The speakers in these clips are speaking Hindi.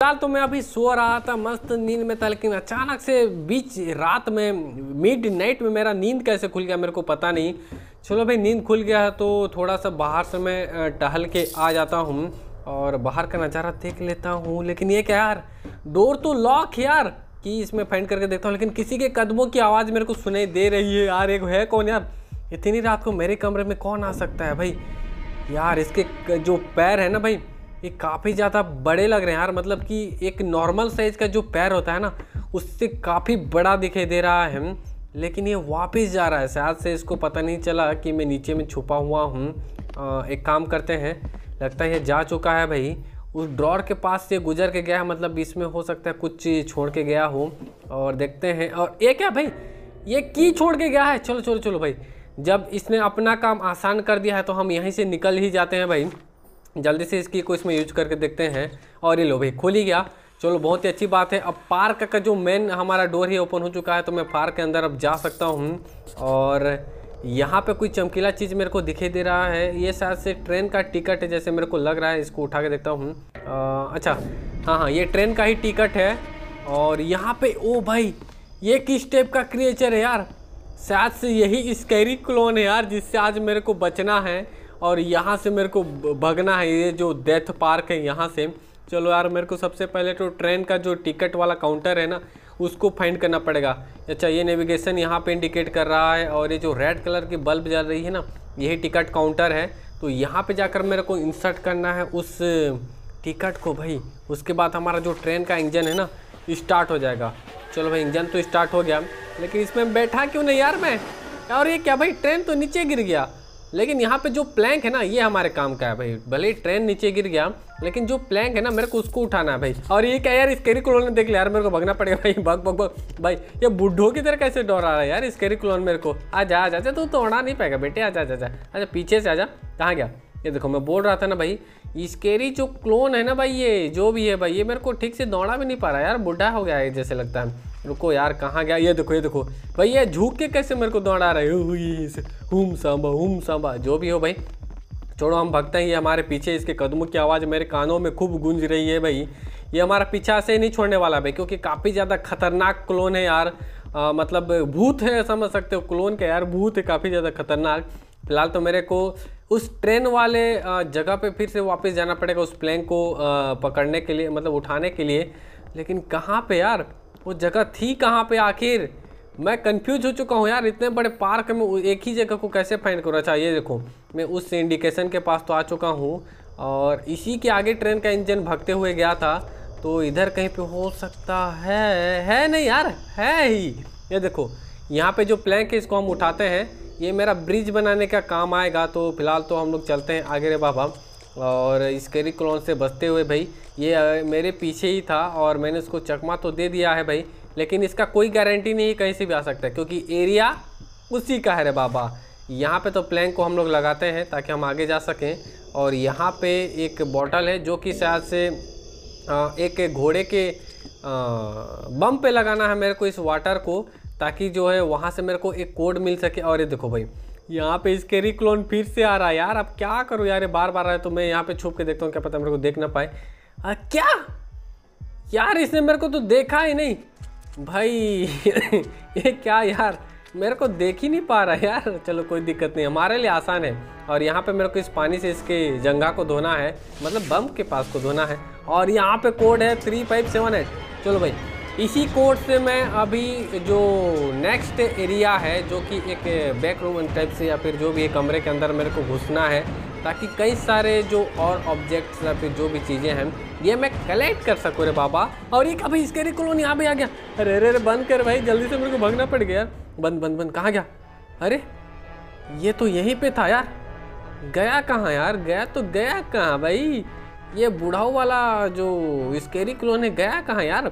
फिलहाल तो मैं अभी सो रहा था मस्त नींद में था लेकिन अचानक से बीच रात में मिड नाइट में मेरा नींद कैसे खुल गया मेरे को पता नहीं चलो भाई नींद खुल गया है तो थोड़ा सा बाहर से मैं टहल के आ जाता हूँ और बाहर का नज़ारा देख लेता हूँ लेकिन ये क्या यार डोर तो लॉक यार कि इसमें फाइंड करके देखता हूँ लेकिन किसी के कदमों की आवाज़ मेरे को सुनाई दे रही है यार एक है कौन यार इतनी रात को मेरे कमरे में कौन आ सकता है भाई यार इसके जो पैर है ना भाई ये काफ़ी ज़्यादा बड़े लग रहे हैं यार मतलब कि एक नॉर्मल साइज़ का जो पैर होता है ना उससे काफ़ी बड़ा दिखाई दे रहा है लेकिन ये वापस जा रहा है शायद से इसको पता नहीं चला कि मैं नीचे में छुपा हुआ हूँ एक काम करते हैं लगता है ये जा चुका है भाई उस ड्रॉर के पास से गुजर के गया है मतलब इसमें हो सकता है कुछ चीज़ छोड़ के गया हो और देखते हैं और ये क्या भाई ये की छोड़ के गया है चलो चलो चलो भाई जब इसने अपना काम आसान कर दिया है तो हम यहीं से निकल ही जाते हैं भाई जल्दी से इसकी को इसमें यूज करके देखते हैं और ये लो भाई खुल ही गया चलो बहुत ही अच्छी बात है अब पार्क का जो मेन हमारा डोर ही ओपन हो चुका है तो मैं पार्क के अंदर अब जा सकता हूँ और यहाँ पे कोई चमकीला चीज़ मेरे को दिखाई दे रहा है ये शायद से ट्रेन का टिकट है जैसे मेरे को लग रहा है इसको उठा के देखता हूँ अच्छा हाँ हाँ ये ट्रेन का ही टिकट है और यहाँ पे ओ भाई ये किस टाइप का क्रिएचर है यार शायद से यही स्कैरी क्लोन है यार जिससे आज मेरे को बचना है और यहाँ से मेरे को भगना है ये जो डेथ पार्क है यहाँ से चलो यार मेरे को सबसे पहले तो ट्रेन का जो टिकट वाला काउंटर है ना उसको फाइंड करना पड़ेगा अच्छा ये नेविगेशन यहाँ पे इंडिकेट कर रहा है और ये जो रेड कलर की बल्ब जल रही है ना यही टिकट काउंटर है तो यहाँ पे जाकर मेरे को इंसर्ट करना है उस टिकट को भाई उसके बाद हमारा जो ट्रेन का इंजन है ना स्टार्ट हो जाएगा चलो भाई इंजन तो स्टार्ट हो गया लेकिन इसमें बैठा क्यों नहीं यार मैं और ये क्या भाई ट्रेन तो नीचे गिर गया लेकिन यहाँ पे जो प्लैंक है ना ये हमारे काम का है भाई भले ट्रेन नीचे गिर गया लेकिन जो प्लैंक है ना मेरे को उसको उठाना है भाई और ये क्या यार स्केरी कलोन ने देख लिया यार मेरे को भगना पड़ेगा भाई भग भग भग भाई ये बुढ़ो की तरह कैसे डर आ रहा है यार स्केरी कलोन मेरे को आ जा आ जा तू तो उड़ा नहीं पाएगा बेटे आ जा जा अच्छा पीछे से आ जा कहाँ गया ये देखो मैं बोल रहा था ना भाई इसकेरी जो क्लोन है ना भाई ये जो भी है भाई ये मेरे को ठीक से दौड़ा भी नहीं पा रहा यार बुढ़ा हो गया है जैसे लगता है रुको यार कहाँ गया ये देखो ये देखो भाई ये झुक के कैसे मेरे को दौड़ा रहे है हुम सांबा हुम सांबा जो भी हो भाई छोड़ो हम भगते हैं ये हमारे पीछे इसके कदमों की आवाज़ मेरे कानों में खूब गूंज रही है भाई ये हमारा पीछा से नहीं छोड़ने वाला भाई क्योंकि काफ़ी ज़्यादा खतरनाक क्लोन है यार आ, मतलब भूत है समझ सकते हो क्लोन का यार भूत है काफ़ी ज़्यादा खतरनाक फिलहाल तो मेरे को उस ट्रेन वाले जगह पे फिर से वापस जाना पड़ेगा उस प्लेन को पकड़ने के लिए मतलब उठाने के लिए लेकिन कहाँ पे यार वो जगह थी कहाँ पे आखिर मैं कंफ्यूज हो चुका हूँ यार इतने बड़े पार्क में एक ही जगह को कैसे फाइंड करना अच्छा ये देखो मैं उस इंडिकेशन के पास तो आ चुका हूँ और इसी के आगे ट्रेन का इंजन भगते हुए गया था तो इधर कहीं पे हो सकता है है नहीं यार है ही ये देखो यहाँ पे जो प्लैंक है इसको हम उठाते हैं ये मेरा ब्रिज बनाने का काम आएगा तो फिलहाल तो हम लोग चलते हैं आगे रे बाबा और इस कैरिकलॉन से बसते हुए भाई ये मेरे पीछे ही था और मैंने उसको चकमा तो दे दिया है भाई लेकिन इसका कोई गारंटी नहीं कहीं से भी आ सकता है क्योंकि एरिया उसी का है रे बाबा यहाँ पे तो प्लैंक को हम लोग लगाते हैं ताकि हम आगे जा सकें और यहाँ पे एक बॉटल है जो कि शायद से एक घोड़े के बम पे लगाना है मेरे को इस वाटर को ताकि जो है वहाँ से मेरे को एक कोड मिल सके और ये देखो भाई यहाँ पे इसके रिक्लोन फिर से आ रहा है यार अब क्या करूँ यार ये बार बार आए तो मैं यहाँ पे छुप के देखता हूँ क्या पता मेरे को देख ना पाए आ, क्या यार इसने मेरे को तो देखा ही नहीं भाई ये क्या यार मेरे को देख ही नहीं पा रहा यार चलो कोई दिक्कत नहीं हमारे लिए आसान है और यहाँ पे मेरे को इस पानी से इसके जंगा को धोना है मतलब बम के पास को धोना है और यहाँ पे कोड है थ्री फाइव सेवन एट चलो भाई इसी कोर्ट से मैं अभी जो नेक्स्ट एरिया है जो कि एक बैक रूम टाइप से या फिर जो भी कमरे के अंदर मेरे को घुसना है ताकि कई सारे जो और ऑब्जेक्ट्स या फिर जो भी चीज़ें हैं ये मैं कलेक्ट कर सकूँ रे बाबा और ये कभी इसके रे कॉलोनी यहाँ पर आ गया अरे अरे अरे बंद कर भाई जल्दी से मेरे को भागना पड़ गया बंद बंद बंद कहाँ गया अरे ये तो यहीं पे था यार गया कहाँ यार गया तो गया कहाँ भाई ये बूढ़ाऊ वाला जो स्केरी क्लोन है गया कहाँ यार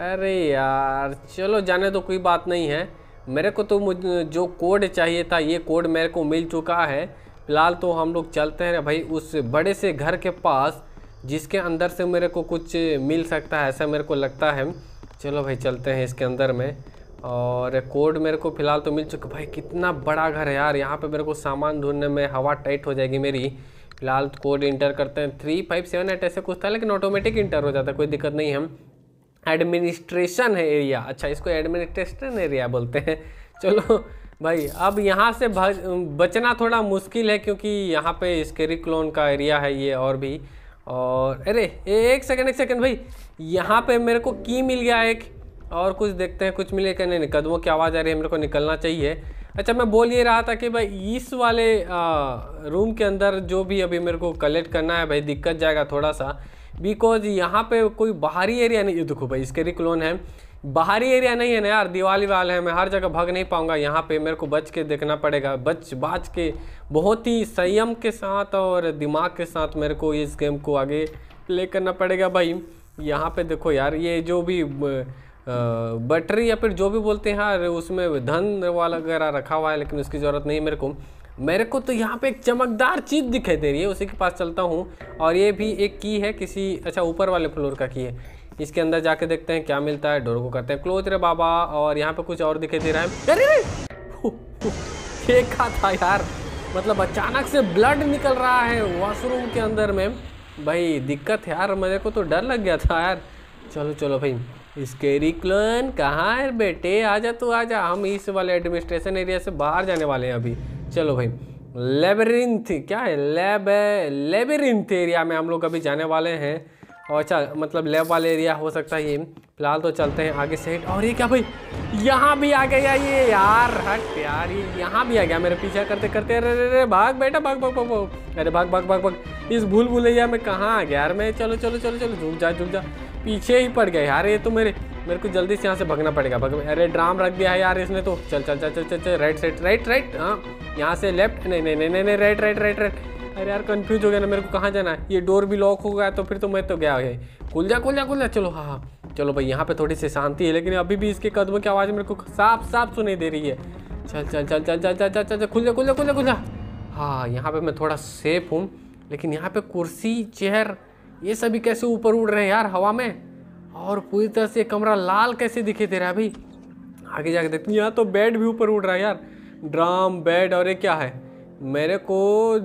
अरे यार चलो जाने तो कोई बात नहीं है मेरे को तो मुझ जो कोड चाहिए था ये कोड मेरे को मिल चुका है फिलहाल तो हम लोग चलते हैं भाई उस बड़े से घर के पास जिसके अंदर से मेरे को कुछ मिल सकता है ऐसा मेरे को लगता है चलो भाई चलते हैं इसके अंदर में और कोड मेरे को फ़िलहाल तो मिल चुका भाई कितना बड़ा घर है यार यहाँ पे मेरे को सामान ढूंढने में हवा टाइट हो जाएगी मेरी फिलहाल तो कोड इंटर करते हैं थ्री फाइव सेवन एट ऐसे कुछ था लेकिन ऑटोमेटिक इंटर हो जाता है कोई दिक्कत नहीं है एडमिनिस्ट्रेशन है एरिया अच्छा इसको एडमिनिस्ट्रेशन एरिया बोलते हैं चलो भाई अब यहाँ से बचना थोड़ा मुश्किल है क्योंकि यहाँ पे स्केरी क्लोन का एरिया है ये और भी और अरे एक सेकंड एक सेकंड भाई यहाँ पे मेरे को की मिल गया एक और कुछ देखते हैं कुछ मिले क्या नहीं कदमों की आवाज़ आ रही है मेरे को निकलना चाहिए अच्छा मैं बोल ये रहा था कि भाई इस वाले आ, रूम के अंदर जो भी अभी मेरे को कलेक्ट करना है भाई दिक्कत जाएगा थोड़ा सा बिकॉज यहाँ पे कोई बाहरी एरिया नहीं देखो भाई इसके रिक्लोन है बाहरी एरिया नहीं है ना यार दिवाली वाले हैं मैं हर जगह भाग नहीं पाऊंगा यहाँ पे मेरे को बच के देखना पड़ेगा बच बाच के बहुत ही संयम के साथ और दिमाग के साथ मेरे को इस गेम को आगे प्ले करना पड़ेगा भाई यहाँ पे देखो यार ये जो भी बैटरी या फिर जो भी बोलते हैं यार उसमें धन वाला वगैरह रखा हुआ है लेकिन उसकी ज़रूरत नहीं मेरे को मेरे को तो यहाँ पे एक चमकदार चीज़ दिखाई दे रही है उसी के पास चलता हूँ और ये भी एक की है किसी अच्छा ऊपर वाले फ्लोर का की है इसके अंदर जाके देखते हैं क्या मिलता है डोर को करते हैं क्लोज रे बाबा और यहाँ पे कुछ और दिखाई दे रहा है अरे देखा था यार मतलब अचानक से ब्लड निकल रहा है वॉशरूम के अंदर में भाई दिक्कत है यार मेरे को तो डर लग गया था यार चलो चलो भाई इसके रिक्लन कहाँ है बेटे आजा तू आजा हम इस वाले एडमिनिस्ट्रेशन एरिया से बाहर जाने वाले हैं अभी चलो भाई लेबरिंथ क्या है लेब लेबरिंथ एरिया में हम लोग अभी जाने वाले हैं और अच्छा मतलब लेब वाले एरिया हो सकता है ये फिलहाल तो चलते हैं आगे सेट और ये क्या भाई यहाँ भी आ गया ये यार हट यार ये यहाँ भी आ गया मेरे पीछे करते करते अरे अरे अरे भाग बेटा भाग भाग भाग भाग अरे भाग भाग भाग भाग इस भूल भूलैया में कहाँ आ गया यार मैं चलो चलो चलो चलो झुक जा झुक जा पीछे ही पड़ गए यार ये तो मेरे मेरे को जल्दी से यहाँ से भगना पड़ेगा भग अरे ड्राम रख दिया है यार इसने तो चल चल चल चल चल चल राइट साइड राइट राइट हाँ यहाँ से लेफ्ट नहीं नहीं नहीं नहीं राइट राइट राइट राइट अरे यार कन्फ्यूज हो गया ना मेरे को कहाँ जाना है ये डोर भी लॉक हो गया तो फिर तो मैं तो गया है खुल जा खुल जा खुल जा चलो हाँ हाँ चलो भाई यहाँ पे थोड़ी सी शांति है लेकिन अभी भी इसके कदमों की आवाज़ मेरे को साफ साफ सुनाई दे रही है चल चल चल चल चल चल चल चल खुल जा खुल जा खुल जा खुल जा हाँ यहाँ पर मैं थोड़ा सेफ हूँ लेकिन यहाँ पे कुर्सी चेयर ये सभी कैसे ऊपर उड़ रहे हैं यार हवा में और पूरी तरह से कमरा लाल कैसे दिखे दे रहा है भाई आगे जाके देखते हैं यहाँ तो बेड भी ऊपर उड़ रहा है यार ड्राम बेड और ये क्या है मेरे को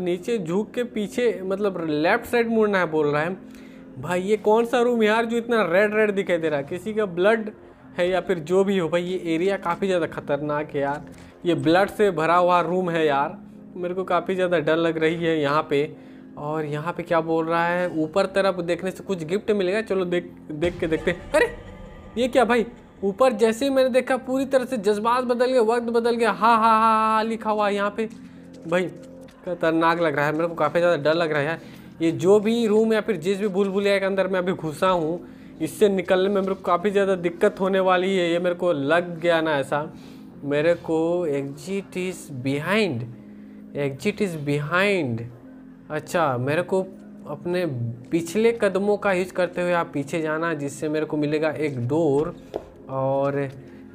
नीचे झुक के पीछे मतलब लेफ्ट साइड मुड़ना है बोल रहा है भाई ये कौन सा रूम यार जो इतना रेड रेड दिखाई दे रहा है किसी का ब्लड है या फिर जो भी हो भाई ये एरिया काफ़ी ज़्यादा खतरनाक है यार ये ब्लड से भरा हुआ रूम है यार मेरे को काफ़ी ज़्यादा डर लग रही है यहाँ पे और यहाँ पे क्या बोल रहा है ऊपर तरफ देखने से कुछ गिफ्ट मिलेगा चलो देख देख के देखते हैं अरे ये क्या भाई ऊपर जैसे ही मैंने देखा पूरी तरह से जज्बात बदल गए वक्त बदल गया हा हा हा हा लिखा हुआ है यहाँ पे भाई खतरनाक लग रहा है मेरे को काफ़ी ज़्यादा डर लग रहा है ये जो भी रूम या फिर जिस भी भूल भुलैया के अंदर मैं अभी घुसा हूँ इससे निकलने में मेरे को काफ़ी ज़्यादा दिक्कत होने वाली है ये मेरे को लग गया ना ऐसा मेरे को exit is behind exit is behind अच्छा मेरे को अपने पिछले कदमों का यूज करते हुए आप पीछे जाना जिससे मेरे को मिलेगा एक डोर और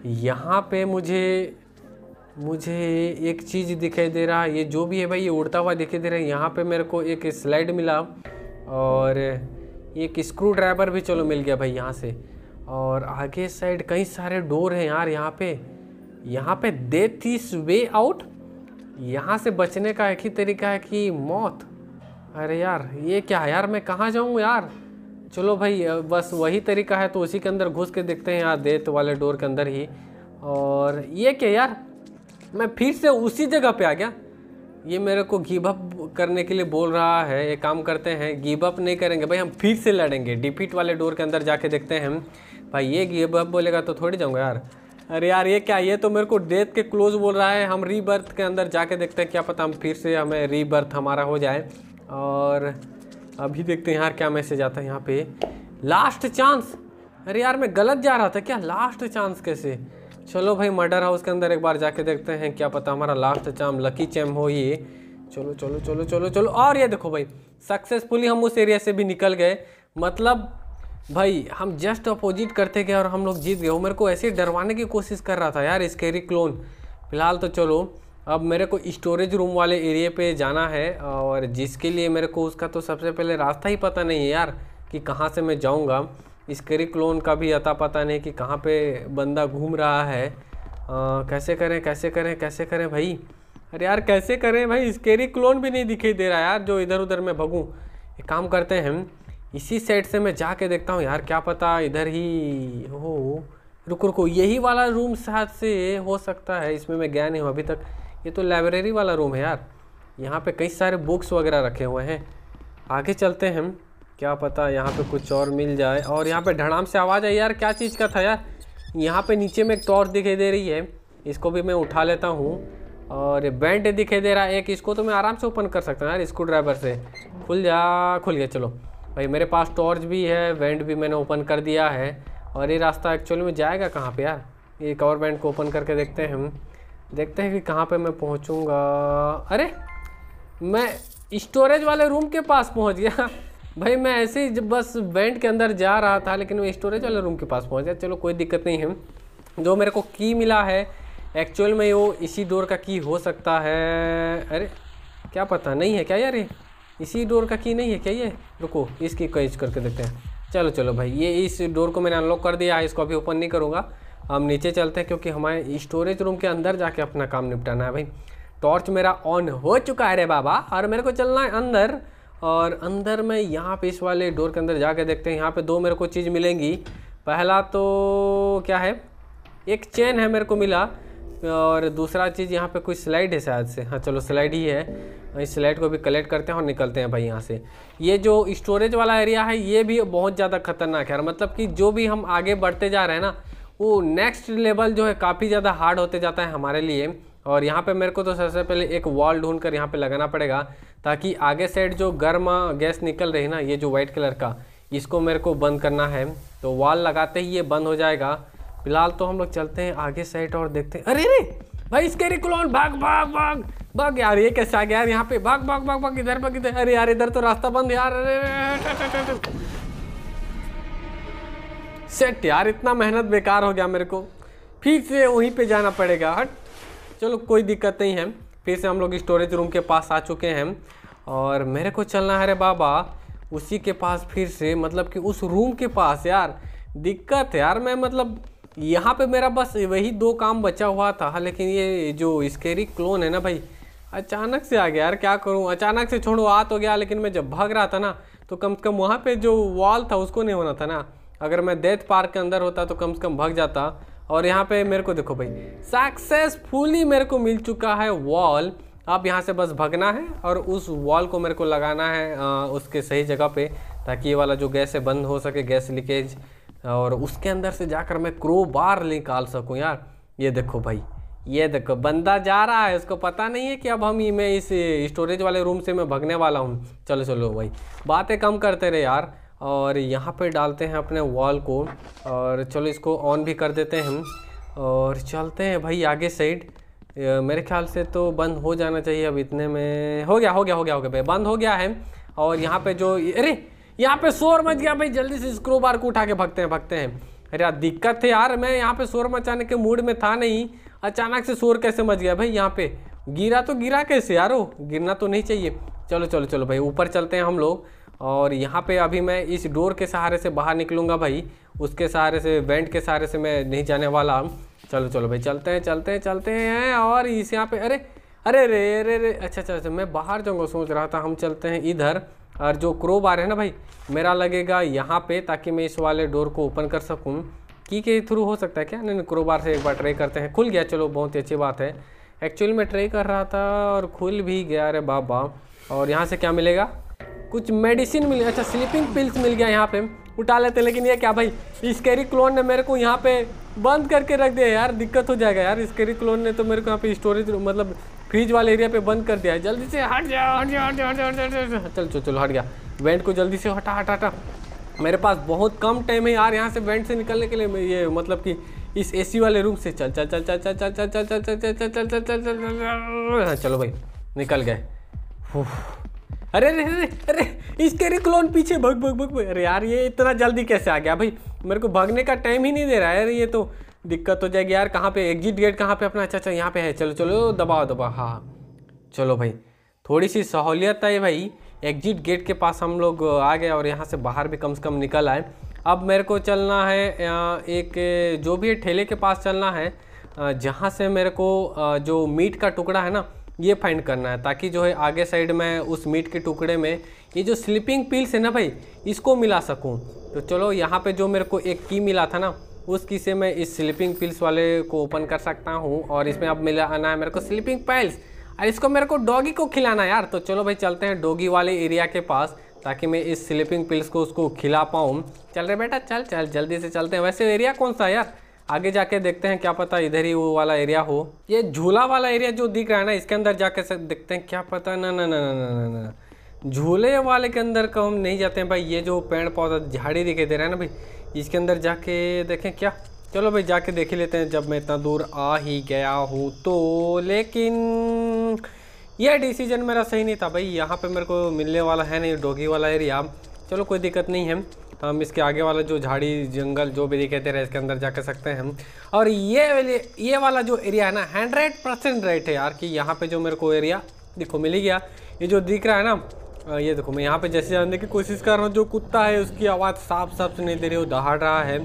यहाँ पे मुझे मुझे एक चीज़ दिखाई दे रहा है ये जो भी है भाई ये उड़ता हुआ दिखाई दे रहा है यहाँ पे मेरे को एक स्लाइड मिला और एक स्क्रू ड्राइवर भी चलो मिल गया भाई यहाँ से और आगे साइड कई सारे डोर हैं यार यहाँ पे यहाँ पे दे थीस वे आउट यहाँ से बचने का एक ही तरीका है कि मौत अरे यार ये क्या यार मैं कहाँ जाऊँ यार चलो भाई बस वही तरीका है तो उसी के अंदर घुस के देखते हैं यार देत वाले डोर के अंदर ही और ये क्या यार मैं फिर से उसी जगह पे आ गया ये मेरे को गिव अप करने के लिए बोल रहा है ये काम करते हैं गिव अप नहीं करेंगे भाई हम फिर से लड़ेंगे डिफीट वाले डोर के अंदर जाके देखते हैं हम भाई ये गिव अप बोलेगा तो थोड़ी जाऊँगा यार अरे यार ये क्या ये तो मेरे को डेथ के क्लोज बोल रहा है हम रीबर्थ के अंदर जाके देखते हैं क्या पता हम फिर से हमें रीबर्थ हमारा हो जाए और अभी देखते हैं यार क्या मैसेज आता है यहाँ पे लास्ट चांस अरे यार मैं गलत जा रहा था क्या लास्ट चांस कैसे चलो भाई मर्डर हाउस के अंदर एक बार जाके देखते हैं क्या पता हमारा लास्ट चांस लकी चैम हो ये चलो चलो चलो चलो चलो और ये देखो भाई सक्सेसफुली हम उस एरिया से भी निकल गए मतलब भाई हम जस्ट अपोजिट करते गए और हम लोग जीत गए वो मेरे को ऐसे डरवाने की कोशिश कर रहा था यार स्केरी क्लोन फिलहाल तो चलो अब मेरे को स्टोरेज रूम वाले एरिए पे जाना है और जिसके लिए मेरे को उसका तो सबसे पहले रास्ता ही पता नहीं है यार कि कहाँ से मैं जाऊँगा स्करी क्लोन का भी अता पता नहीं कि कहाँ पे बंदा घूम रहा है आ, कैसे करें कैसे करें कैसे करें भाई अरे यार कैसे करें भाई स्केरी क्लोन भी नहीं दिखाई दे रहा यार जो इधर उधर मैं भगूँ एक काम करते हैं इसी साइड से मैं जा देखता हूँ यार क्या पता इधर ही हो रुको रुको यही वाला रूम शायद से हो सकता है इसमें मैं गया नहीं हूँ अभी तक ये तो लाइब्रेरी वाला रूम है यार यहाँ पे कई सारे बुक्स वगैरह रखे हुए हैं आगे चलते हैं हम क्या पता यहाँ पे कुछ और मिल जाए और यहाँ पे ढड़ाम से आवाज़ आई यार क्या चीज़ का था यार यहाँ पे नीचे में एक टॉर्च दिखाई दे रही है इसको भी मैं उठा लेता हूँ और बैंड दिखाई दे रहा है एक इसको तो मैं आराम से ओपन कर सकता हूँ यार स्क्रू ड्राइवर से खुल जा खुल गया चलो भाई मेरे पास टॉर्च भी है बैंड भी मैंने ओपन कर दिया है और ये रास्ता एक्चुअली में जाएगा कहाँ पर यार ये कवर बैंड को ओपन करके देखते हैं हम देखते हैं कि कहाँ पे मैं पहुँचूँगा अरे मैं स्टोरेज वाले रूम के पास पहुँच गया भाई मैं ऐसे ही जब बस वेंट के अंदर जा रहा था लेकिन मैं स्टोरेज वाले रूम के पास पहुँच गया चलो कोई दिक्कत नहीं है जो मेरे को की मिला है एक्चुअल में वो इसी डोर का की हो सकता है अरे क्या पता नहीं है क्या यार ये इसी डोर का की नहीं है क्या ये रुको इसकी कैच करके देखते हैं चलो चलो भाई ये इस डोर को मैंने अनलॉक कर दिया है इसको अभी ओपन नहीं करूँगा हम नीचे चलते हैं क्योंकि हमारे स्टोरेज रूम के अंदर जाके अपना काम निपटाना है भाई टॉर्च मेरा ऑन हो चुका है रे बाबा और मेरे को चलना है अंदर और अंदर में यहाँ पे इस वाले डोर के अंदर जाके देखते हैं यहाँ पे दो मेरे को चीज़ मिलेंगी पहला तो क्या है एक चेन है मेरे को मिला और दूसरा चीज़ यहाँ पे कोई स्लाइड है शायद से हाँ चलो स्लाइड ही है इस स्लाइड को भी कलेक्ट करते हैं और निकलते हैं भाई यहाँ से ये जो स्टोरेज वाला एरिया है ये भी बहुत ज़्यादा खतरनाक है मतलब कि जो भी हम आगे बढ़ते जा रहे हैं ना वो नेक्स्ट लेवल जो है काफ़ी ज़्यादा हार्ड होते जाता है हमारे लिए और यहाँ पे मेरे को तो सबसे पहले एक वॉल ढूंढ कर यहाँ पर लगाना पड़ेगा ताकि आगे साइड जो गर्म गैस निकल रही ना ये जो वाइट कलर का इसको मेरे को बंद करना है तो वॉल लगाते ही ये बंद हो जाएगा फिलहाल तो हम लोग चलते हैं आगे साइड और देखते हैं अरे अरे भाई इसके रिकुलॉन भाग भाग भाग भाग यार ये कैसे आ गया यार यहाँ पे भाग भाग भाग भाग इधर भाग इधर अरे यार इधर तो रास्ता बंद यार अरे सेट यार इतना मेहनत बेकार हो गया मेरे को फिर से वहीं पे जाना पड़ेगा हट चलो कोई दिक्कत नहीं है फिर से हम लोग स्टोरेज रूम के पास आ चुके हैं और मेरे को चलना है रे बाबा उसी के पास फिर से मतलब कि उस रूम के पास यार दिक्कत है यार मैं मतलब यहाँ पे मेरा बस वही दो काम बचा हुआ था लेकिन ये जो स्केरी क्लोन है ना भाई अचानक से आ गया यार क्या करूँ अचानक से छोड़ो आ तो गया लेकिन मैं जब भाग रहा था ना तो कम से कम वहाँ पे जो वॉल था उसको नहीं होना था ना अगर मैं डेथ पार्क के अंदर होता तो कम से कम भाग जाता और यहाँ पे मेरे को देखो भाई सक्सेसफुली मेरे को मिल चुका है वॉल अब यहाँ से बस भगना है और उस वॉल को मेरे को लगाना है आ, उसके सही जगह पे ताकि ये वाला जो गैस है बंद हो सके गैस लीकेज और उसके अंदर से जाकर मैं क्रो बार निकाल सकूँ यार ये देखो भाई ये देखो बंदा जा रहा है उसको पता नहीं है कि अब हम मैं इस स्टोरेज वाले रूम से मैं भगने वाला हूँ चलो चलो भाई बातें कम करते रहे यार और यहाँ पे डालते हैं अपने वॉल को और चलो इसको ऑन भी कर देते हैं और चलते हैं भाई आगे साइड मेरे ख्याल से तो बंद हो जाना चाहिए अब इतने में हो गया हो गया हो गया हो गया भाई बंद हो गया है और यहाँ पे जो अरे यहाँ पे शोर मच गया भाई जल्दी से स्क्रू बार को उठा के भगते हैं भगते हैं अरे यार दिक्कत है यार मैं यहाँ पे शोर मचाने के मूड में था नहीं अचानक से शोर कैसे मच गया भाई यहाँ पे गिरा तो गिरा कैसे यारो गिरना तो नहीं चाहिए चलो चलो चलो भाई ऊपर चलते हैं हम लोग और यहाँ पे अभी मैं इस डोर के सहारे से बाहर निकलूँगा भाई उसके सहारे से वेंट के सहारे से मैं नहीं जाने वाला हूँ चलो चलो भाई चलते हैं चलते हैं चलते हैं और इस यहाँ पे अरे अरे रे अरे रे अच्छा अच्छा अच्छा मैं बाहर जाऊँगा सोच रहा था हम चलते हैं इधर और जो क्रो बार है ना भाई मेरा लगेगा यहाँ पर ताकि मैं इस वाले डोर को ओपन कर सकूँ की के थ्रू हो सकता है क्या नहीं नहीं क्रो बार से एक बार ट्राई करते हैं खुल गया चलो बहुत ही अच्छी बात है एक्चुअली मैं ट्राई कर रहा था और खुल भी गया अरे बाबा और यहाँ से क्या मिलेगा कुछ मेडिसिन मिल अच्छा स्लीपिंग पिल्स मिल गया यहाँ पे उठा लेते हैं लेकिन ये क्या भाई स्केरी क्लोन ने मेरे को यहाँ पे बंद करके रख दिया यार दिक्कत हो जाएगा यार स्केरी क्लोन ने तो मेरे को यहाँ पे स्टोरेज मतलब फ्रिज वाले एरिया पे बंद कर दिया है जल्दी से हट जा हट जा हट जा हट जा हट जा, जा चल चलो चलो हट गया वेंट को जल्दी से हटा हटा हटा मेरे पास बहुत कम टाइम है यार यहाँ से वेंट से निकलने के लिए ये मतलब कि इस एसी वाले रूम से चल चल चल चल चल चल चल चल चल चल चल चल चल चल चल चल चलो भाई निकल गए अरे अरे अरे अरे इसके अरे क्लोन पीछे भग भग भग अरे यार ये इतना जल्दी कैसे आ गया भाई मेरे को भागने का टाइम ही नहीं दे रहा है अरे ये तो दिक्कत हो जाएगी यार कहाँ पे एग्जिट गेट कहाँ पे अपना अच्छा अच्छा यहाँ पे है चलो चलो दबाओ दबाओ हाँ, हाँ। चलो भाई थोड़ी सी सहूलियत है भाई एग्जिट गेट के पास हम लोग आ गए और यहाँ से बाहर भी कम से कम निकल आए अब मेरे को चलना है एक जो भी ठेले के पास चलना है जहाँ से मेरे को जो मीट का टुकड़ा है ना ये फाइंड करना है ताकि जो है आगे साइड में उस मीट के टुकड़े में ये जो स्लीपिंग पिल्स है ना भाई इसको मिला सकूँ तो चलो यहाँ पे जो मेरे को एक की मिला था ना उस की से मैं इस स्लीपिंग पिल्स वाले को ओपन कर सकता हूँ और इसमें अब मिला आना है मेरे को स्लीपिंग पाइल्स और इसको मेरे को डॉगी को खिलाना यार तो चलो भाई चलते हैं डॉगी वाले एरिया के पास ताकि मैं इस स्लीपिंग पिल्स को उसको खिला पाऊँ चल रहे बेटा चल चल जल्दी से चलते हैं वैसे एरिया कौन सा है यार आगे जाके देखते हैं क्या पता इधर ही वो वाला एरिया हो ये झूला वाला एरिया जो दिख रहा है ना इसके अंदर जाके सब देखते हैं क्या पता ना ना ना ना ना ना झूले वाले के अंदर कब हम नहीं जाते हैं भाई ये जो पेड़ पौधा झाड़ी दिखाई दे रहा है ना भाई इसके अंदर जाके देखें क्या चलो भाई जाके देख ही लेते हैं जब मैं इतना दूर आ ही गया हूँ तो लेकिन यह डिसीजन मेरा सही नहीं था भाई यहाँ पर मेरे को मिलने वाला है नहीं डोगी वाला एरिया चलो कोई दिक्कत नहीं है तो हम इसके आगे वाला जो झाड़ी जंगल जो भी कहते रहे इसके अंदर जा कर सकते हैं हम और ये ये वाला जो एरिया है ना हंड्रेड परसेंट राइट है यार कि यहाँ पे जो मेरे को एरिया देखो मिल ही गया ये जो दिख रहा है ना ये देखो मैं यहाँ पे जैसे जानने की कोशिश कर रहा हूँ जो कुत्ता है उसकी आवाज़ साफ साफ सुनी दे रही हो दहाड़ रहा है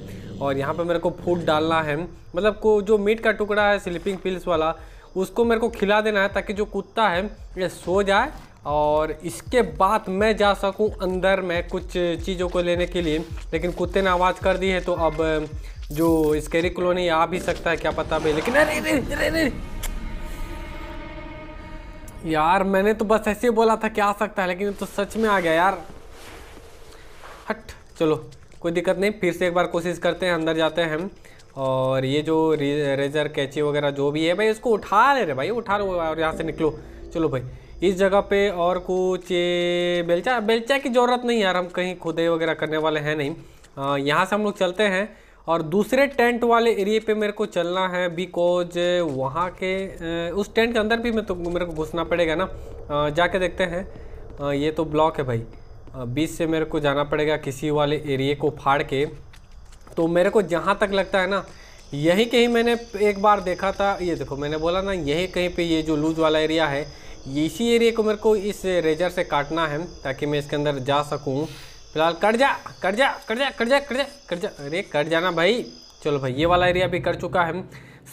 और यहाँ पर मेरे को फूड डालना है मतलब को जो मीट का टुकड़ा है स्लीपिंग पिल्स वाला उसको मेरे को खिला देना है ताकि जो कुत्ता है ये सो जाए और इसके बाद मैं जा सकूं अंदर मैं कुछ चीज़ों को लेने के लिए लेकिन कुत्ते ने आवाज़ कर दी है तो अब जो स्केरी कॉलोनी आ भी सकता है क्या पता भाई लेकिन अरे अरे अरे अरे यार मैंने तो बस ऐसे ही बोला था कि आ सकता है लेकिन तो सच में आ गया यार हट चलो कोई दिक्कत नहीं फिर से एक बार कोशिश करते हैं अंदर जाते हैं हम और ये जो रेजर कैची वगैरह जो भी है भाई इसको उठा ले रहे भाई उठा लो और यहाँ से निकलो चलो भाई इस जगह पे और कुछ बेलचा बेलचा की ज़रूरत नहीं यार हम कहीं खुदाई वगैरह करने वाले हैं नहीं यहाँ से हम लोग चलते हैं और दूसरे टेंट वाले एरिए पे मेरे को चलना है बिकॉज वहाँ के उस टेंट के अंदर भी मैं तो मेरे को घुसना पड़ेगा ना जाके देखते हैं ये तो ब्लॉक है भाई बीच से मेरे को जाना पड़ेगा किसी वाले एरिए को फाड़ के तो मेरे को जहाँ तक लगता है ना यही कहीं मैंने एक बार देखा था ये देखो मैंने बोला ना यही कहीं पे ये जो लूज वाला एरिया है ये इसी एरिया को मेरे को इस रेजर से काटना है ताकि मैं इसके अंदर जा सकूँ फिलहाल कट जा कट जा कट जा कट जा कट जा कट जा अरे कट जाना भाई चलो भाई ये वाला एरिया भी कर चुका है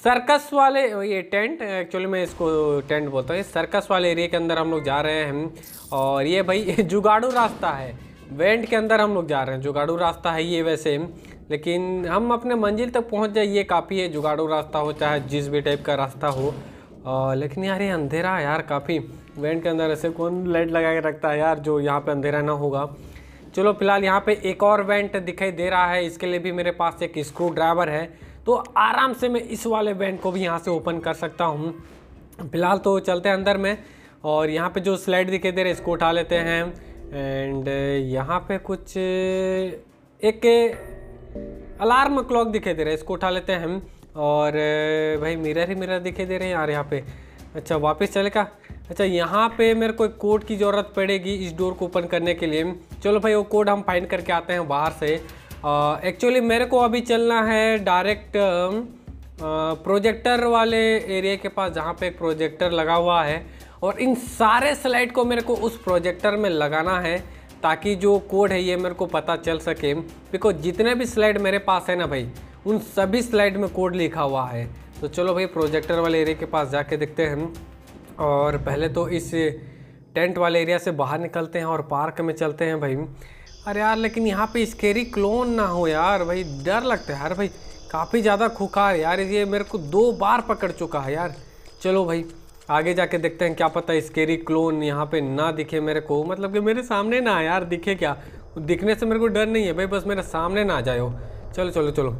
सर्कस वाले ये टेंट एक्चुअली मैं इसको टेंट बोलता हूँ सर्कस वाले एरिया के अंदर हम लोग जा रहे हैं और ये भाई जुगाड़ू रास्ता है वेंट के अंदर हम लोग जा रहे हैं जुगाड़ू रास्ता है ये वैसे लेकिन हम अपने मंजिल तक पहुँच जाए ये काफ़ी है जुगाड़ू रास्ता हो चाहे जिस भी टाइप का रास्ता हो आ, लेकिन यार ये अंधेरा यार काफ़ी वेंट के अंदर ऐसे कौन लाइट लगा के रखता है यार जो यहाँ पे अंधेरा ना होगा चलो फिलहाल यहाँ पे एक और वेंट दिखाई दे रहा है इसके लिए भी मेरे पास एक स्क्रू ड्राइवर है तो आराम से मैं इस वाले वेंट को भी यहाँ से ओपन कर सकता हूँ फिलहाल तो चलते हैं अंदर में और यहाँ पे जो स्लाइड दिखाई दे रहा है इसको उठा लेते हैं एंड यहाँ पे कुछ एक अलार्म क्लॉक दिखाई दे रहा है इसको उठा लेते हैं और भाई मिरर ही मिरर दिखे दे रहे हैं यार यहाँ पे अच्छा वापस चले का अच्छा यहाँ पे मेरे को एक कोड की ज़रूरत पड़ेगी इस डोर को ओपन करने के लिए चलो भाई वो कोड हम फाइंड करके आते हैं बाहर से एक्चुअली मेरे को अभी चलना है डायरेक्ट प्रोजेक्टर वाले एरिया के पास जहाँ पे एक प्रोजेक्टर लगा हुआ है और इन सारे स्लाइड को मेरे को उस प्रोजेक्टर में लगाना है ताकि जो कोड है ये मेरे को पता चल सके बिकॉज जितने भी स्लाइड मेरे पास है ना भाई उन सभी स्लाइड में कोड लिखा हुआ है तो चलो भाई प्रोजेक्टर वाले एरिया के पास जाके देखते हैं और पहले तो इस टेंट वाले एरिया से बाहर निकलते हैं और पार्क में चलते हैं भाई अरे यार लेकिन यहाँ पे स्केरी क्लोन ना हो यार भाई डर लगता है यार भाई काफ़ी ज़्यादा खुखार यार ये मेरे को दो बार पकड़ चुका है यार चलो भाई आगे जाके देखते हैं क्या पता स्केरी क्लोन यहाँ पे ना दिखे मेरे को मतलब कि मेरे सामने ना यार दिखे क्या दिखने से मेरे को डर नहीं है भाई बस मेरे सामने ना आ जाए हो चलो चलो चलो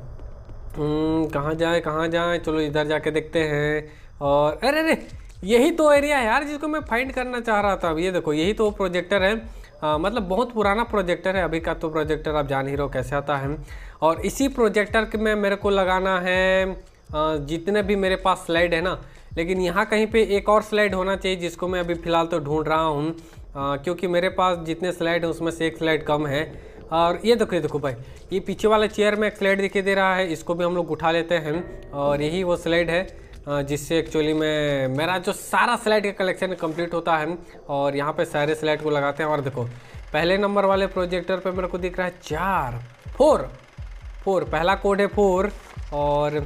हम्म, कहाँ जाए कहाँ जाए चलो इधर जाके देखते हैं और अरे अरे यही तो एरिया है यार जिसको मैं फाइंड करना चाह रहा था अब ये देखो यही तो प्रोजेक्टर है आ, मतलब बहुत पुराना प्रोजेक्टर है अभी का तो प्रोजेक्टर आप जान ही रहो कैसे आता है और इसी प्रोजेक्टर के में मेरे को लगाना है आ, जितने भी मेरे पास स्लाइड है ना लेकिन यहाँ कहीं पे एक और स्लाइड होना चाहिए जिसको मैं अभी फ़िलहाल तो ढूंढ रहा हूँ क्योंकि मेरे पास जितने स्लाइड हैं उसमें से एक स्लाइड कम है और ये देखो ये देखो भाई ये पीछे वाला चेयर में एक स्लाइड दिखाई दे रहा है इसको भी हम लोग उठा लेते हैं और यही वो स्लाइड है जिससे एक्चुअली मैं मेरा जो सारा स्लाइड का कलेक्शन कंप्लीट होता है और यहाँ पे सारे स्लाइड को लगाते हैं और देखो पहले नंबर वाले प्रोजेक्टर पे मेरे को दिख रहा है चार फोर फोर पहला कोड है फोर और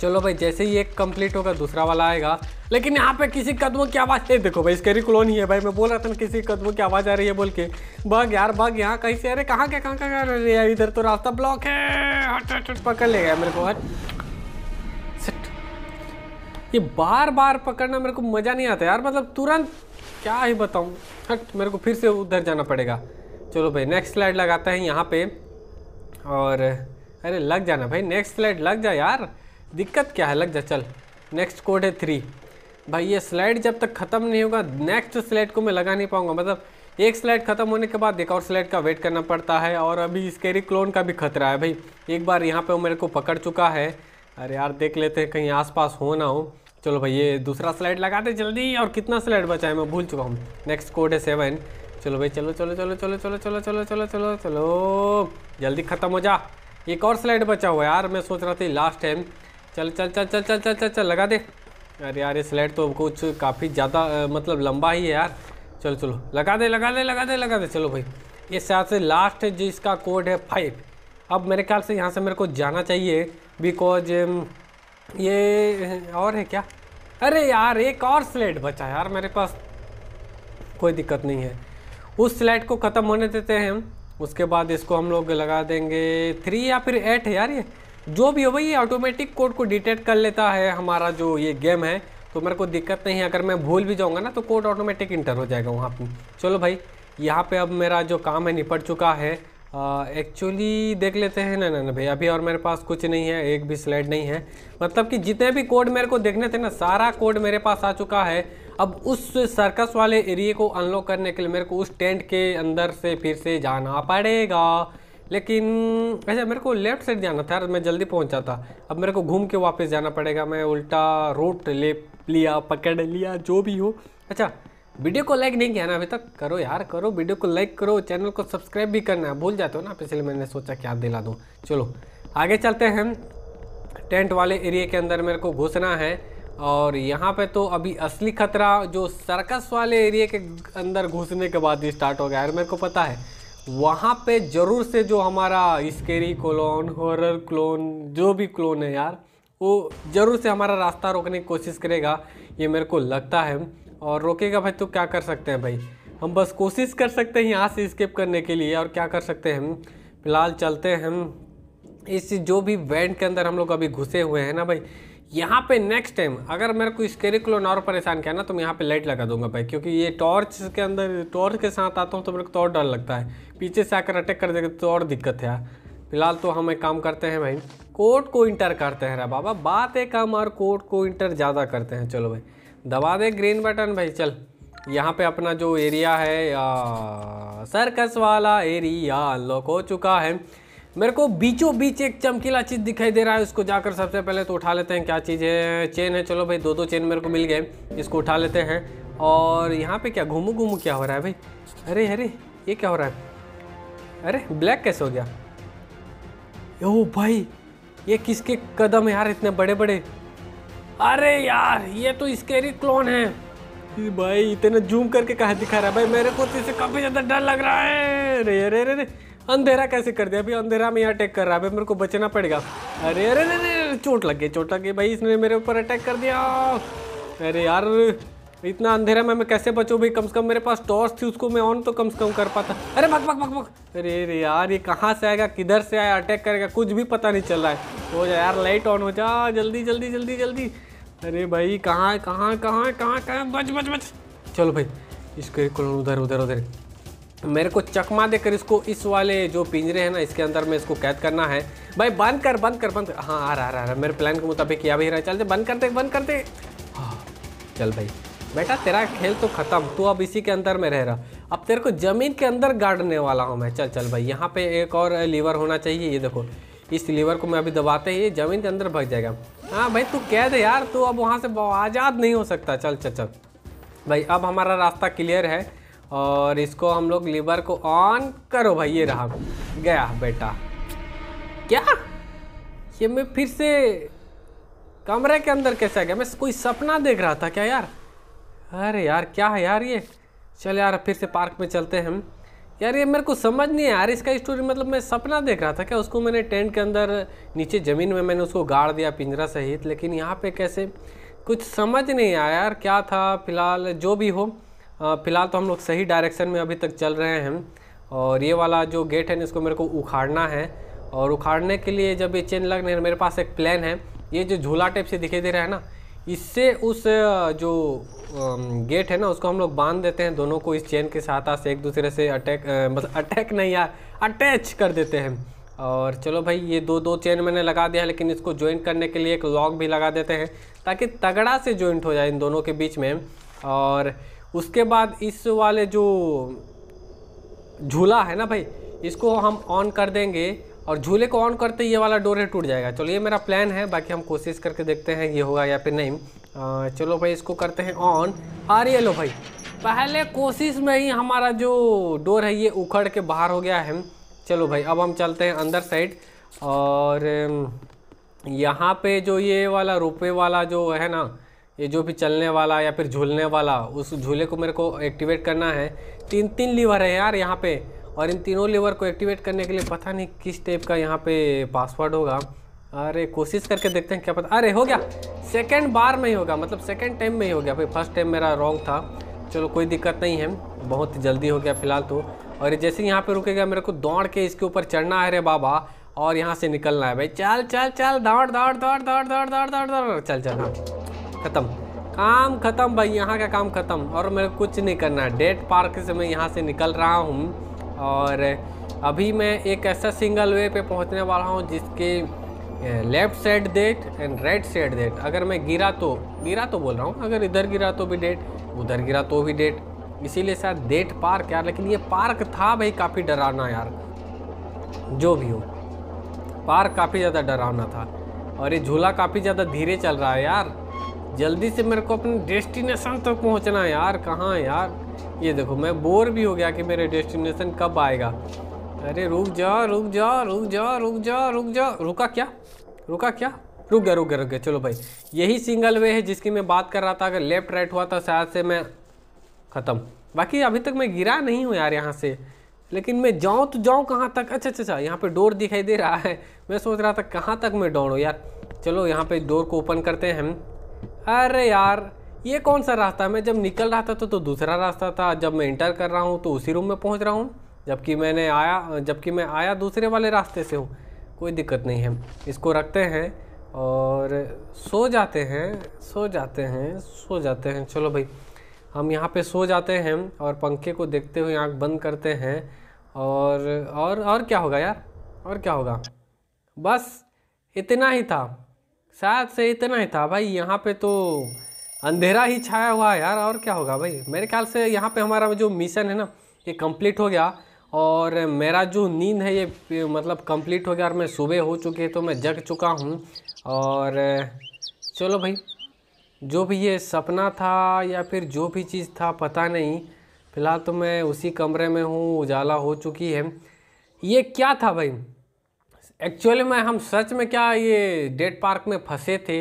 चलो भाई जैसे ही एक कंप्लीट होगा दूसरा वाला आएगा लेकिन यहाँ पे किसी कदमों की आवाज़ नहीं देखो भाई इसके रिक्लोन ही है भाई मैं बोल रहा था ना किसी कदमों की आवाज़ आ रही है बोल के बग यार बग यहाँ कहीं से अरे कहाँ क्या कहाँ कहाँ रही है इधर तो रास्ता ब्लॉक है हट हट हट पकड़ ले गया मेरे को हट ये बार बार पकड़ना मेरे को मज़ा नहीं आता यार मतलब तुरंत क्या ही बताऊँ हट मेरे को फिर से उधर जाना पड़ेगा चलो भाई नेक्स्ट स्लाइड लगाते हैं यहाँ पे और अरे लग जाना भाई नेक्स्ट स्लाइड लग जा यार दिक्कत क्या है लग जा चल नेक्स्ट कोड है थ्री भाई ये स्लाइड जब तक ख़त्म नहीं होगा नेक्स्ट स्लाइड को मैं लगा नहीं पाऊँगा मतलब एक स्लाइड ख़त्म होने के बाद एक और स्लाइड का वेट करना पड़ता है और अभी स्केरी क्लोन का भी खतरा है भाई एक बार यहाँ पे वो मेरे को पकड़ चुका है अरे यार देख लेते हैं कहीं आसपास हो ना हो चलो भाई ये दूसरा स्लाइड लगा दे जल्दी और कितना स्लाइड बचा है मैं भूल चुका हूँ नेक्स्ट कोड है सेवन चलो भाई चलो चलो चलो चलो चलो चलो चलो चलो चलो चलो जल्दी ख़त्म हो जा एक और स्लाइड बचा हुआ यार मैं सोच रहा था लास्ट टाइम चल चल चल चल चल चल चल चल लगा दे अरे यार ये स्लेट तो कुछ काफ़ी ज़्यादा मतलब लंबा ही है यार चलो चलो लगा दे लगा दे लगा दे लगा दे चलो भाई ये शायद से लास्ट जिसका कोड है फाइव अब मेरे ख्याल से यहाँ से मेरे को जाना चाहिए बिकॉज ये और है क्या अरे यार एक और स्लेट बचा यार मेरे पास कोई दिक्कत नहीं है उस स्लेट को ख़त्म होने देते हैं हम उसके बाद इसको हम लोग लगा देंगे थ्री या फिर एट है यार ये जो भी हो भाई ये ऑटोमेटिक कोड को डिटेक्ट कर लेता है हमारा जो ये गेम है तो मेरे को दिक्कत नहीं है अगर मैं भूल भी जाऊँगा ना तो कोड ऑटोमेटिक इंटर हो जाएगा वहाँ पर चलो भाई यहाँ पर अब मेरा जो काम है निपट चुका है एक्चुअली देख लेते हैं ना ना ना भाई अभी और मेरे पास कुछ नहीं है एक भी स्लाइड नहीं है मतलब कि जितने भी कोड मेरे को देखने थे ना सारा कोड मेरे पास आ चुका है अब उस सर्कस वाले एरिए को अनलॉक करने के लिए मेरे को उस टेंट के अंदर से फिर से जाना पड़ेगा लेकिन अच्छा मेरे को लेफ्ट साइड जाना था यार मैं जल्दी पहुंच जाता अब मेरे को घूम के वापस जाना पड़ेगा मैं उल्टा रोट ले लिया पकड़ लिया जो भी हो अच्छा वीडियो को लाइक नहीं किया ना अभी तक करो यार करो वीडियो को लाइक करो चैनल को सब्सक्राइब भी करना है भूल जाते हो ना पिछले मैंने सोचा कि आप दिला दूँ चलो आगे चलते हैं टेंट वाले एरिया के अंदर मेरे को घुसना है और यहाँ पे तो अभी असली खतरा जो सर्कस वाले एरिया के अंदर घुसने के बाद ही स्टार्ट हो गया है मेरे को पता है वहाँ पे ज़रूर से जो हमारा स्केरी क्लोन हॉरर क्लोन जो भी क्लोन है यार वो ज़रूर से हमारा रास्ता रोकने की कोशिश करेगा ये मेरे को लगता है और रोकेगा भाई तो क्या कर सकते हैं भाई हम बस कोशिश कर सकते हैं यहाँ से स्केप करने के लिए और क्या कर सकते हैं फिलहाल चलते हैं इस जो भी वेंट के अंदर हम लोग अभी घुसे हुए हैं ना भाई यहाँ पे नेक्स्ट टाइम अगर मेरे को स्केरिकुलर और परेशान किया ना तो मैं यहाँ पे लाइट लगा दूंगा भाई क्योंकि ये टॉर्च के अंदर टॉर्च के साथ आता हूँ तो मेरे को तो और डर लगता है पीछे से आकर अटैक कर देगा तो और दिक्कत है फिलहाल तो हम एक काम करते हैं भाई कोर्ट को इंटर करते हैं रे बाबा बात एक काम और कोर्ट को इंटर ज़्यादा करते हैं चलो भाई दबा दे ग्रीन बटन भाई चल यहाँ पे अपना जो एरिया है सर्कस वाला एरिया अनलॉक हो चुका है मेरे को बीचों बीच एक चमकीला चीज़ दिखाई दे रहा है उसको जाकर सबसे पहले तो उठा लेते हैं क्या चीज़ है चेन है चलो भाई दो दो चेन मेरे को मिल गए इसको उठा लेते हैं और यहाँ पे क्या घूमू घूमू क्या हो रहा है भाई अरे अरे ये क्या हो रहा है अरे ब्लैक कैसे हो गया ओ भाई ये किसके कदम है यार इतने बड़े बड़े अरे यार ये तो इसके क्लोन है भाई इतने जूम करके कहा दिखा रहा है भाई मेरे को तो इसे काफ़ी ज़्यादा डर लग रहा है अरे अरे अरे, अरे। अंधेरा कैसे कर दिया अभी अंधेरा में यहाँ अटैक कर रहा है अभी मेरे को बचना पड़ेगा अरे अरे अरे चोट लग गई चोट लग गई भाई इसने मेरे ऊपर अटैक कर दिया अरे यार इतना अंधेरा में मैं कैसे बचूँ भाई कम से कम मेरे पास टॉर्च थी उसको मैं ऑन तो कम से कम कर पाता अरे भग भग भग भग अरे अरे यार ये कहाँ से आएगा किधर से आया अटैक करेगा कुछ भी पता नहीं चल रहा है हो जाए यार लाइट ऑन हो जा जल्दी जल्दी जल्दी जल्दी अरे भाई कहाँ कहाँ कहाँ कहाँ कहाँ बच बच बच चलो भाई इसको उधर उधर उधर मेरे को चकमा देकर इसको इस वाले जो पिंजरे हैं ना इसके अंदर में इसको कैद करना है भाई बंद कर बंद कर बंद हाँ आ रहा आ रहा मेरे प्लान के मुताबिक किया भी रहा चलते बंद कर दे बंद कर हाँ चल भाई बेटा तेरा खेल तो ख़त्म तू अब इसी के अंदर में रह रहा अब तेरे को ज़मीन के अंदर गाड़ने वाला हूँ मैं चल चल भाई यहाँ पे एक और लीवर होना चाहिए ये देखो इस लीवर को मैं अभी दबाते ही ज़मीन के अंदर भग जाएगा हाँ भाई तू कैद दे यार तू अब वहाँ से आज़ाद नहीं हो सकता चल चल चल भाई अब हमारा रास्ता क्लियर है और इसको हम लोग लीवर को ऑन करो भाई ये रहा गया बेटा क्या ये मैं फिर से कमरे के अंदर कैसे आ गया मैं कोई सपना देख रहा था क्या यार अरे यार क्या है यार ये चल यार फिर से पार्क में चलते हैं हम यार ये मेरे को समझ नहीं है यार इसका स्टोरी मतलब मैं सपना देख रहा था क्या उसको मैंने टेंट के अंदर नीचे ज़मीन में मैंने उसको गाड़ दिया पिंजरा सहित लेकिन यहाँ पे कैसे कुछ समझ नहीं आया यार क्या था फिलहाल जो भी हो फ़िलहाल तो हम लोग सही डायरेक्शन में अभी तक चल रहे हैं और ये वाला जो गेट है इसको मेरे को उखाड़ना है और उखाड़ने के लिए जब ये चेन लग मेरे पास एक प्लान है ये जो झूला टाइप से दिखाई दे रहा है ना इससे उस जो गेट है ना उसको हम लोग बांध देते हैं दोनों को इस चेन के सहायता से एक दूसरे से अटैक मतलब अटैक नहीं यार अटैच कर देते हैं और चलो भाई ये दो दो चेन मैंने लगा दिया लेकिन इसको ज्वाइंट करने के लिए एक लॉक भी लगा देते हैं ताकि तगड़ा से ज्वाइंट हो जाए इन दोनों के बीच में और उसके बाद इस वाले जो झूला है ना भाई इसको हम ऑन कर देंगे और झूले को ऑन करते ये वाला डोर है टूट जाएगा चलो ये मेरा प्लान है बाकी हम कोशिश करके देखते हैं ये होगा या फिर नहीं आ, चलो भाई इसको करते हैं ऑन आ रही है लो भाई पहले कोशिश में ही हमारा जो डोर है ये उखड़ के बाहर हो गया है चलो भाई अब हम चलते हैं अंदर साइड और यहाँ पे जो ये वाला रोपवे वाला जो है ना ये जो भी चलने वाला या फिर झूलने वाला उस झूले को मेरे को एक्टिवेट करना है तीन तीन लीवर है यार यहाँ पे और इन तीनों लीवर को एक्टिवेट करने के लिए पता नहीं किस टाइप का यहाँ पे पासवर्ड होगा अरे कोशिश करके देखते हैं क्या पता अरे हो गया सेकेंड बार में ही होगा मतलब सेकेंड टाइम में ही हो गया भाई फर्स्ट टाइम मेरा रॉन्ग था चलो कोई दिक्कत नहीं है बहुत जल्दी हो गया फिलहाल तो और जैसे यहाँ पर रुकेगा मेरे को दौड़ के इसके ऊपर चढ़ना है अरे बाबा और यहाँ से निकलना है भाई चल चल चल दौड़ दौड़ दौड़ दौड़ दौड़ दौड़ दौड़ दौड़ चल चल हाँ ख़त्म काम ख़त्म भाई यहाँ का काम ख़त्म और मेरे कुछ नहीं करना है डेट पार्क से मैं यहाँ से निकल रहा हूँ और अभी मैं एक ऐसा सिंगल वे पे पहुँचने वाला हूँ जिसके left side date and right side date अगर मैं गिरा तो गिरा तो बोल रहा हूँ अगर इधर गिरा तो भी डेट उधर गिरा तो भी डेट इसीलिए शायद डेट पार्क यार लेकिन ये पार्क था भाई काफ़ी डरावना यार जो भी हो पार्क काफ़ी ज़्यादा डरावना था और ये झूला काफ़ी ज़्यादा धीरे चल रहा है यार जल्दी से मेरे को अपने डेस्टिनेशन तक तो पहुंचना है यार कहाँ यार ये देखो मैं बोर भी हो गया कि मेरे डेस्टिनेशन कब आएगा अरे रुक जा रुक जा रुक जा रुक जा रुक जा रुका क्या रुका क्या रुक गया रुक गया रुक गया चलो भाई यही सिंगल वे है जिसकी मैं बात कर रहा था अगर लेफ्ट राइट हुआ था तो शायद से मैं ख़त्म बाकी अभी तक मैं गिरा नहीं हूँ यार यहाँ से लेकिन मैं जाऊँ तो जाऊँ कहाँ तक अच्छा अच्छा अच्छा यहाँ पर डोर दिखाई दे रहा है मैं सोच रहा था कहाँ तक मैं दौड़ूँ यार चलो यहाँ पे डोर को ओपन करते हैं हम अरे यार ये कौन सा रास्ता मैं जब निकल रहा था तो, तो दूसरा रास्ता था जब मैं इंटर कर रहा हूँ तो उसी रूम में पहुँच रहा हूँ जबकि मैंने आया जबकि मैं आया दूसरे वाले रास्ते से हूँ कोई दिक्कत नहीं है इसको रखते हैं और सो जाते हैं सो जाते हैं सो जाते हैं चलो भाई हम यहाँ पे सो जाते हैं और पंखे को देखते हुए आँख बंद करते हैं और और और क्या होगा यार और क्या होगा बस इतना ही था शायद से इतना ही था भाई यहाँ पे तो अंधेरा ही छाया हुआ है यार और क्या होगा भाई मेरे ख्याल से यहाँ पे हमारा जो मिशन है ना ये कंप्लीट हो गया और मेरा जो नींद है ये मतलब कंप्लीट हो गया और मैं सुबह हो चुकी है तो मैं जग चुका हूँ और चलो भाई जो भी ये सपना था या फिर जो भी चीज़ था पता नहीं फ़िलहाल तो मैं उसी कमरे में हूँ उजाला हो चुकी है ये क्या था भाई एक्चुअली में हम सच में क्या ये डेट पार्क में फंसे थे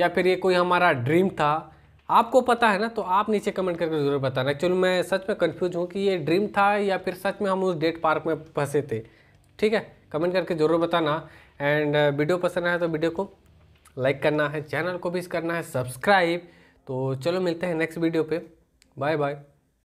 या फिर ये कोई हमारा ड्रीम था आपको पता है ना तो आप नीचे कमेंट करके ज़रूर बताना एक्चुअली मैं सच में कंफ्यूज हूँ कि ये ड्रीम था या फिर सच में हम उस डेट पार्क में फंसे थे ठीक है कमेंट करके ज़रूर बताना एंड वीडियो uh, पसंद आया तो वीडियो को लाइक करना है चैनल को भी करना है सब्सक्राइब तो चलो मिलते हैं नेक्स्ट वीडियो पे बाय बाय